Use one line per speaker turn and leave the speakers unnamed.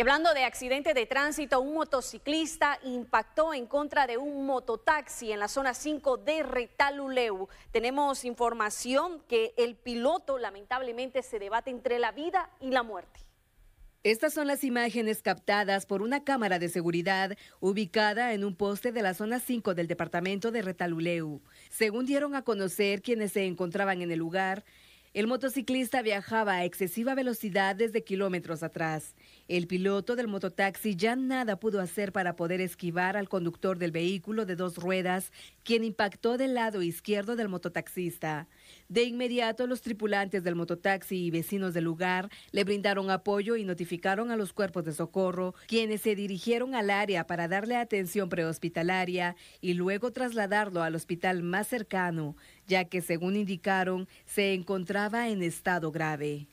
hablando de accidente de tránsito, un motociclista impactó en contra de un mototaxi en la zona 5 de Retaluleu. Tenemos información que el piloto lamentablemente se debate entre la vida y la muerte.
Estas son las imágenes captadas por una cámara de seguridad ubicada en un poste de la zona 5 del departamento de Retaluleu. Según dieron a conocer quienes se encontraban en el lugar, el motociclista viajaba a excesiva velocidad desde kilómetros atrás. El piloto del mototaxi ya nada pudo hacer para poder esquivar al conductor del vehículo de dos ruedas, quien impactó del lado izquierdo del mototaxista. De inmediato, los tripulantes del mototaxi y vecinos del lugar le brindaron apoyo y notificaron a los cuerpos de socorro, quienes se dirigieron al área para darle atención prehospitalaria y luego trasladarlo al hospital más cercano ya que según indicaron se encontraba en estado grave.